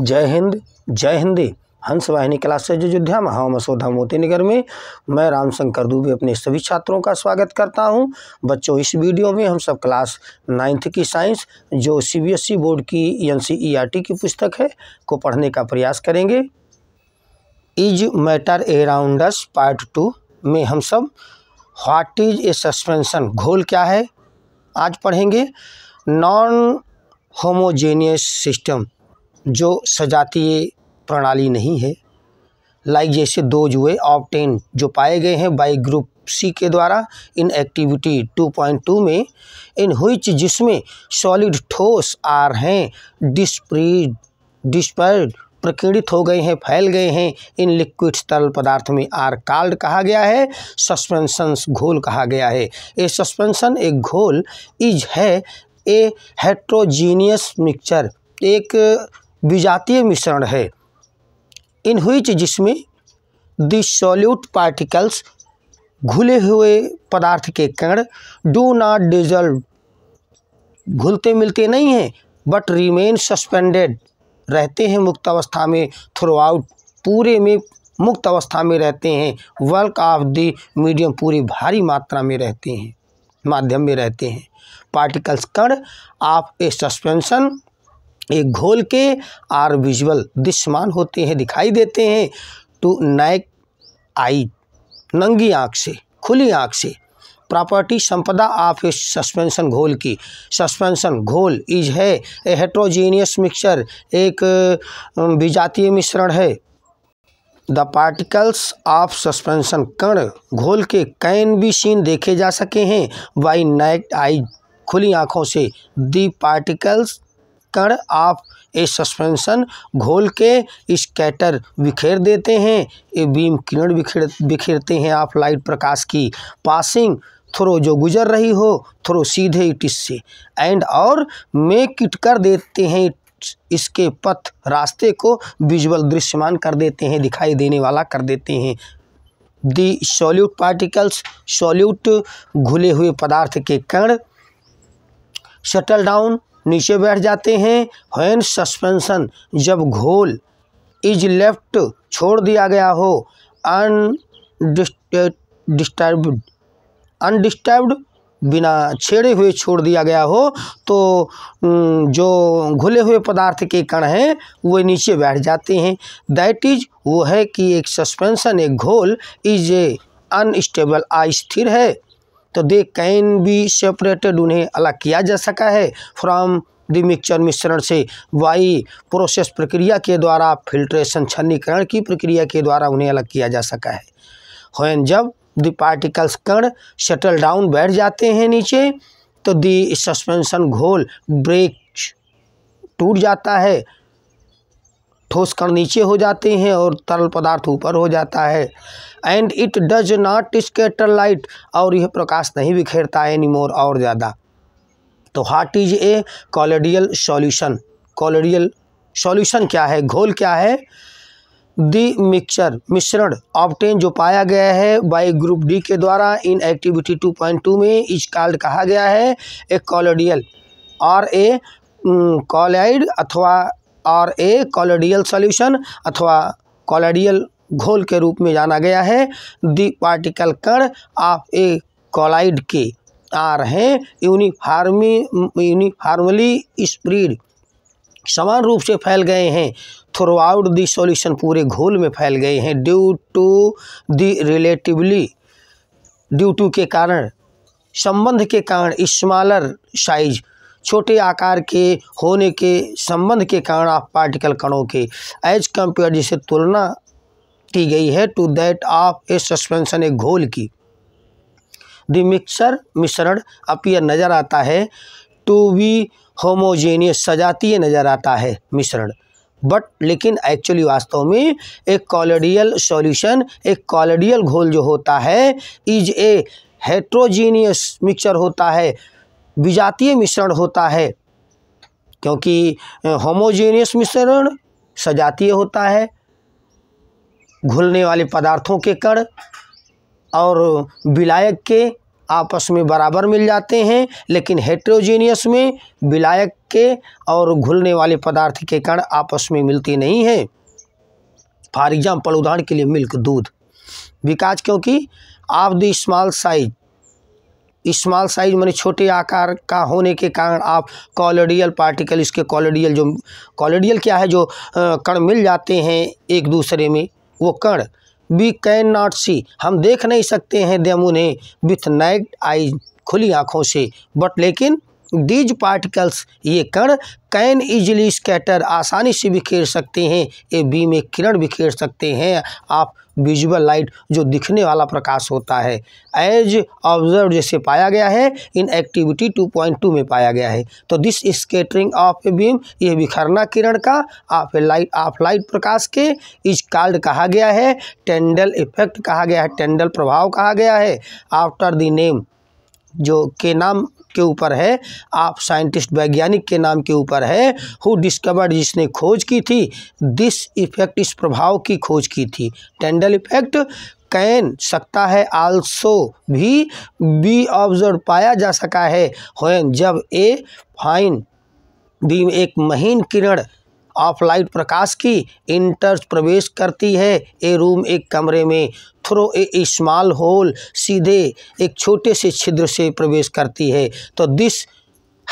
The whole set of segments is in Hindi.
जय हिंद जय हिंदी हंस वाहिनी क्लास से अयोध्या महा मोती नगर में मैं रामशंकर दुबे अपने सभी छात्रों का स्वागत करता हूं बच्चों इस वीडियो में हम सब क्लास नाइन्थ की साइंस जो सीबीएसई e बोर्ड की एनसीईआरटी e की पुस्तक है को पढ़ने का प्रयास करेंगे is matter around us part two में हम सब व्हाट इज ए सस्पेंशन घोल क्या है आज पढ़ेंगे नॉन होमोजेनियस सिस्टम जो सजातीय प्रणाली नहीं है लाइक जैसे दो जुए ऑप्टेन जो पाए गए हैं बाई ग्रुप सी के द्वारा इन एक्टिविटी 2.2 में इन हुईच जिसमें सॉलिड ठोस आर हैं डिस्प्री डिस्पर्ड प्रकीड़ित हो गए हैं फैल गए हैं इन लिक्विड तरल पदार्थ में आर काल्ड कहा गया है सस्पेंशन घोल कहा गया है ए सस्पेंसन एक घोल इज है ए हेट्रोजीनियस मिक्सचर एक विजातीय मिश्रण है इन हुई जिसमें दॉल्यूट पार्टिकल्स घुले हुए पदार्थ के कण डू नॉट डिजल्व घुलते मिलते नहीं हैं बट रिमेन सस्पेंडेड रहते हैं मुक्त अवस्था में थ्रू आउट पूरे में मुक्त अवस्था में रहते हैं वर्क ऑफ द मीडियम पूरी भारी मात्रा में रहते हैं माध्यम में रहते हैं पार्टिकल्स कण ऑफ ए सस्पेंशन एक घोल के आर विजुअल दृश्यमान होते हैं दिखाई देते हैं टू तो नैक आई नंगी आँख से खुली आँख से प्रॉपर्टी संपदा ऑफ सस्पेंशन घोल की सस्पेंशन घोल इज है ए हेट्रोजीनियस मिक्सचर एक विजातीय मिश्रण है द पार्टिकल्स ऑफ सस्पेंशन कण घोल के कैन भी सीन देखे जा सके हैं वाई नाइट आई खुली आँखों से दी पार्टिकल्स कण आप ए सस्पेंशन घोल के स्कैटर बिखेर देते हैं ये बीम किरण बिखेर बिखेरते हैं आप लाइट प्रकाश की पासिंग थ्रो जो गुजर रही हो थ्रो सीधे इट से एंड और मेक इट कर देते हैं इसके पथ रास्ते को विजुअल दृश्यमान कर देते हैं दिखाई देने वाला कर देते हैं दी सॉल्यूट पार्टिकल्स सॉल्यूट घुले हुए पदार्थ के कण शटल डाउन नीचे बैठ जाते हैं हैंड सस्पेंशन जब घोल इज लेफ्ट छोड़ दिया गया हो डिस्टर्ब अनडिस्टर्ब्ड बिना छेड़े हुए छोड़ दिया गया हो तो जो घुले हुए पदार्थ के कण हैं वो नीचे बैठ जाते हैं दैट इज वो है कि एक सस्पेंशन एक घोल इज ए अनस्टेबल अस्थिर है तो दे कैन बी सेपरेटेड उन्हें अलग किया जा सका है फ्रॉम द मिक्सचर मिश्रण से वाई प्रोसेस प्रक्रिया के द्वारा फिल्ट्रेशन छन्नीकरण की प्रक्रिया के द्वारा उन्हें अलग किया जा सका है होन जब दी पार्टिकल्स कण शटल डाउन बैठ जाते हैं नीचे तो दी सस्पेंशन घोल ब्रेक टूट जाता है ठोस कण नीचे हो जाते हैं और तरल पदार्थ ऊपर हो जाता है and it does not scatter light और यह प्रकाश नहीं बिखेरता एनी मोर और ज़्यादा तो heart is a colloidal solution colloidal solution क्या है घोल क्या है दी मिक्सचर मिश्रण ऑप्टेन जो पाया गया है बाई ग्रुप डी के द्वारा इन एक्टिविटी 2.2 में इस कार्ड कहा गया है ए कॉलोडियल और ए mm, कॉलाइड अथवा और ए कॉलोडियल सॉल्यूशन अथवा कॉलोडियल घोल के रूप में जाना गया है दी पार्टिकल कण ऑफ ए कॉलाइड के आर हैं यूनिफार्मी यूनिफार्मली स्प्रीड समान रूप से फैल गए हैं थ्रू आउट दी सॉल्यूशन पूरे घोल में फैल गए हैं due to the relatively due to के कारण संबंध के कारण स्मॉलर साइज छोटे आकार के होने के संबंध के कारण ऑफ पार्टिकल कणों के एज कंपेयर जिसे तुलना की गई है to that of a suspension a घोल की द मिक्सर मिश्रण अपियर नज़र आता है टू वी होमोजेनियस सजातीय नज़र आता है मिश्रण बट लेकिन एक्चुअली वास्तव में एक कॉलोडियल सॉल्यूशन एक कॉलोडियल घोल जो होता है इज ए हेट्रोजीनियस मिक्सचर होता है विजातीय मिश्रण होता है क्योंकि होमोजेनियस मिश्रण सजातीय होता है घुलने वाले पदार्थों के कण और विलायक के आपस में बराबर मिल जाते हैं लेकिन हेट्रोजेनियस में विलायक के और घुलने वाले पदार्थ के कण आपस में मिलते नहीं हैं फॉर एग्जाम्पल उदाहरण के लिए मिल्क दूध विकास क्योंकि आप the small size small size मानी छोटे आकार का होने के कारण आप कॉलोडियल पार्टिकल इसके कॉलोडियल जो कॉलोडियल क्या है जो कण मिल जाते हैं एक दूसरे में वो कण वी कैन नॉट सी हम देख नहीं सकते हैं देम उन्हें विथ नाइट आई खुली आँखों से बट लेकिन डीज पार्टिकल्स ये कण कैन इजिली स्कैटर आसानी से बिखेर सकते हैं ये बी में किरण बिखेर सकते हैं आप विजुअल लाइट जो दिखने वाला प्रकाश होता है एज ऑब्जर्व जैसे पाया गया है इन एक्टिविटी 2.2 में पाया गया है तो this scattering of a beam ये बिखरना किरण का of a light of light प्रकाश के इज कार्ड कहा गया है टेंडल इफेक्ट कहा गया है टेंडल प्रभाव कहा गया है आफ्टर द नेम जो के नाम के ऊपर है आप साइंटिस्ट वैज्ञानिक के नाम के ऊपर है हु डिस्कवर्ड जिसने खोज की थी दिस इफेक्ट इस प्रभाव की खोज की थी टेंडल इफेक्ट कैन सकता है आल्सो भी बी ऑब्जर्व पाया जा सका है होन जब ए फाइन बीम एक महीन किरण ऑफ लाइट प्रकाश की इंटर प्रवेश करती है ए रूम एक कमरे में थ्रो ए स्मॉल होल सीधे एक छोटे से छिद्र से प्रवेश करती है तो दिस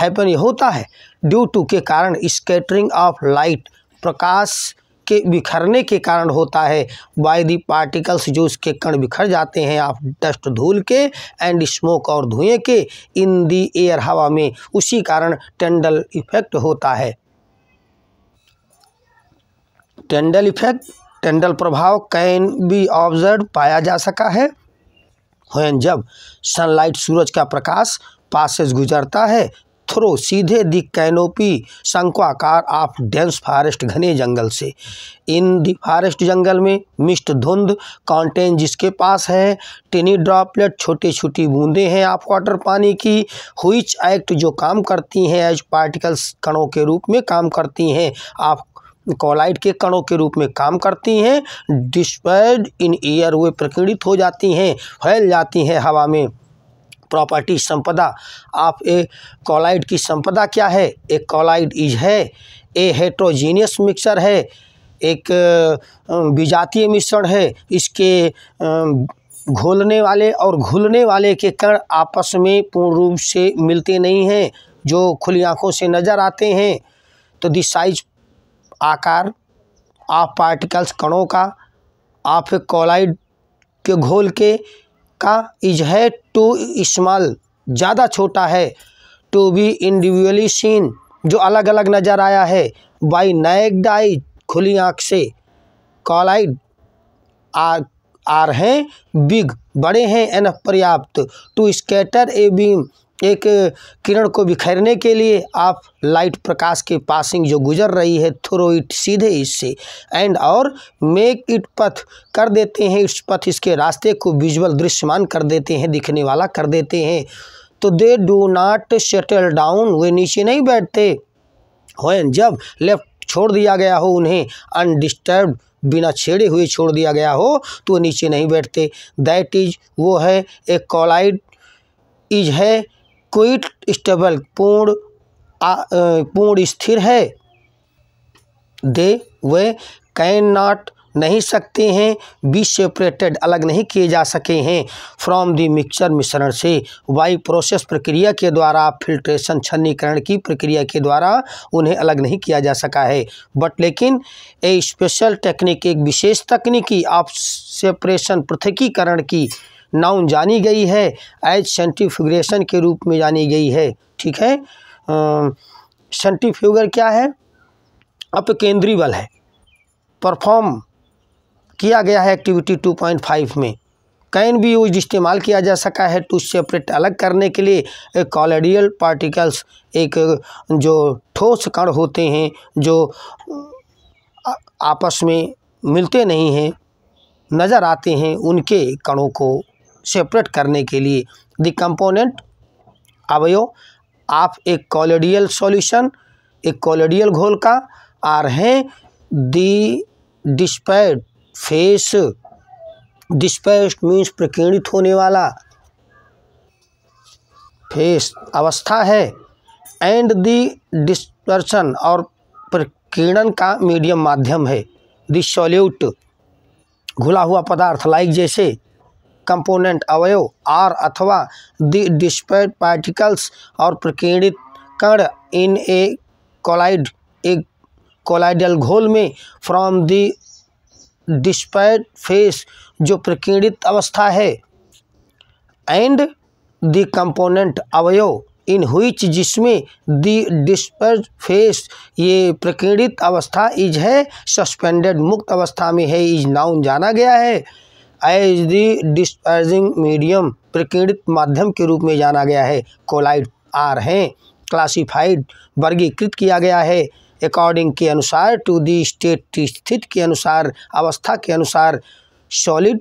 हैपन होता है ड्यू टू के कारण स्केटरिंग ऑफ लाइट प्रकाश के बिखरने के कारण होता है बाय दी पार्टिकल्स जो उसके कण बिखर जाते हैं आप डस्ट धूल के एंड स्मोक और धुएं के इन दी एयर हवा में उसी कारण टेंडल इफेक्ट होता है टेंडल इफेक्ट टेंडल प्रभाव कैन बी ऑब्जर्व पाया जा सका है वैन जब सनलाइट सूरज का प्रकाश पास से गुजरता है थ्रो सीधे दी कैनोपी शंक्वाकार ऑफ डेंस फॉरेस्ट घने जंगल से इन दी फॉरेस्ट जंगल में मिस्ट धुंध कॉन्टेन जिसके पास है टिनी ड्रॉपलेट छोटी छोटी बूंदें हैं आप वाटर पानी की हुईच एक्ट जो काम करती हैं एज पार्टिकल्स कणों के रूप में काम करती हैं आप कॉलाइड के कणों के रूप में काम करती हैं डिस्पैड इन एयर वे प्रकीर्णित हो जाती हैं फैल जाती हैं हवा में प्रॉपर्टी संपदा आप ए कॉलाइड की संपदा क्या है एक कॉलाइड इज है ए हेट्रोजीनियस मिक्सर है एक विजातीय मिश्रण है इसके घोलने वाले और घुलने वाले के कण आपस में पूर्ण रूप से मिलते नहीं हैं जो खुली आँखों से नज़र आते हैं तो दिस साइज आकार ऑफ पार्टिकल्स कणों का ऑफ ए कॉलाइड के घोल के का इज है टू स्मॉल ज़्यादा छोटा है टू बी इंडिविजुअली सीन जो अलग अलग नज़र आया है बाई नैक्ड खुली आँख से कॉलाइड आर आर हैं बिग बड़े हैं एन पर्याप्त टू स्केटर ए बीम एक किरण को बिखेरने के लिए आप लाइट प्रकाश के पासिंग जो गुजर रही है थ्रो इट सीधे इससे एंड और मेक इट पथ कर देते हैं इस पथ इसके रास्ते को विजुअल दृश्यमान कर देते हैं दिखने वाला कर देते हैं तो they do not settle down वे नीचे नहीं बैठते होन जब लेफ्ट छोड़ दिया गया हो उन्हें अनडिस्टर्ब बिना छेड़े हुए छोड़ दिया गया हो तो वो नीचे नहीं बैठते दैट इज वो है ए कॉलाइड इज है क्विट स्टेबल पूर्ण पूर्ण स्थिर है दे वे कैन नॉट नहीं सकते हैं बी सेपरेटेड अलग नहीं किए जा सके हैं फ्रॉम दी मिक्सचर मिश्रण से वाई प्रोसेस प्रक्रिया के द्वारा फिल्ट्रेशन छन्नीकरण की प्रक्रिया के द्वारा उन्हें अलग नहीं किया जा सका है बट लेकिन ए स्पेशल टेक्निक एक विशेष तकनीकी आप सेपरेशन पृथकीकरण की नाउन जानी गई है एज सेंट्रीफ्यूग्रेशन के रूप में जानी गई है ठीक है सेंट्रीफ्यूगर क्या है अपकेंद्रीय बल है परफॉर्म किया गया है एक्टिविटी 2.5 में कैन भी यूज इस्तेमाल किया जा सका है टू सेपरेट अलग करने के लिए एक कॉलेडियल पार्टिकल्स एक जो ठोस कण होते हैं जो आपस में मिलते नहीं हैं नज़र आते हैं उनके कणों को सेपरेट करने के लिए द कंपोनेंट अवयव आप एक कॉलोडियल सॉल्यूशन एक कॉलोडियल घोल का आर हैं दी डिस्पैड फेस डिस्पैस्ड मीन्स प्रकीर्णित होने वाला फेस अवस्था है एंड दी डिस्पर्सन और प्रकीर्णन का मीडियम माध्यम है सॉल्यूट घुला हुआ पदार्थ लाइक जैसे कंपोनेंट अवयव आर अथवा दि डिस्पेट पार्टिकल्स और प्रकीर्णित कण इन ए कोलाइड एक कोलाइडल घोल में फ्रॉम दी डिस्पैट फेस जो प्रकीर्णित अवस्था है एंड द कंपोनेंट अवयव इन हुईच जिसमें दी डिस्पर्ज फेस ये प्रकीर्णित अवस्था इज है सस्पेंडेड मुक्त अवस्था में है इज नाउन जाना गया है एज दी डिस्पर्जिंग मीडियम प्रकीर्णित माध्यम के रूप में जाना गया है कोलाइड आर हैं क्लासिफाइड वर्गीकृत किया गया है अकॉर्डिंग के अनुसार टू दी स्टेट स्थिति के अनुसार अवस्था के अनुसार सॉलिड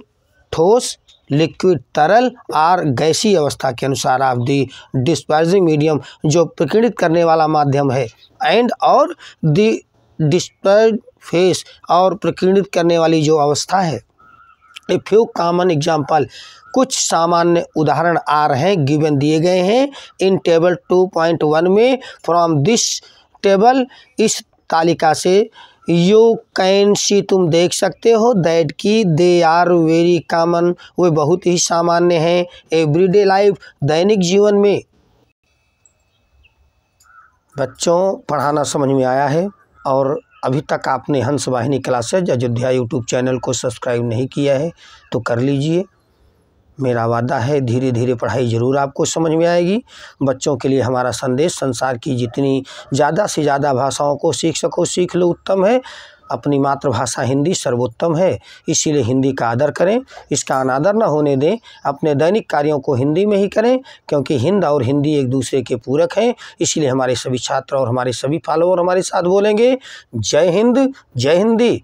ठोस लिक्विड तरल और गैसी अवस्था के अनुसार आप दी डिस्पर्जिंग मीडियम जो प्रकीर्णित करने वाला माध्यम है एंड और दी डिस्पर्ज फेस और प्रकीर्णित करने वाली जो अवस्था है ए फ्यू कॉमन एग्जाम्पल कुछ सामान्य उदाहरण आ रहे हैं गिवन दिए गए हैं in table two point one में फ्रॉम दिस टेबल इस तालिका से यू कैन सी तुम देख सकते हो दैट की दे आर वेरी कॉमन वे बहुत ही सामान्य हैं एवरीडे लाइफ दैनिक जीवन में बच्चों पढ़ाना समझ में आया है और अभी तक आपने Hans Vahini classes Ayodhya YouTube channel को सब्सक्राइब नहीं किया है तो कर लीजिए मेरा वादा है धीरे धीरे पढ़ाई ज़रूर आपको समझ में आएगी बच्चों के लिए हमारा संदेश संसार की जितनी ज़्यादा से ज़्यादा भाषाओं को सीख सको सीख लो उत्तम है अपनी मातृभाषा हिंदी सर्वोत्तम है इसीलिए हिंदी का आदर करें इसका अनादर न होने दें अपने दैनिक कार्यों को हिंदी में ही करें क्योंकि हिंद और हिंदी एक दूसरे के पूरक हैं इसलिए हमारे सभी छात्र और हमारे सभी फॉलोअर हमारे साथ बोलेंगे जय हिंद जय हिंदी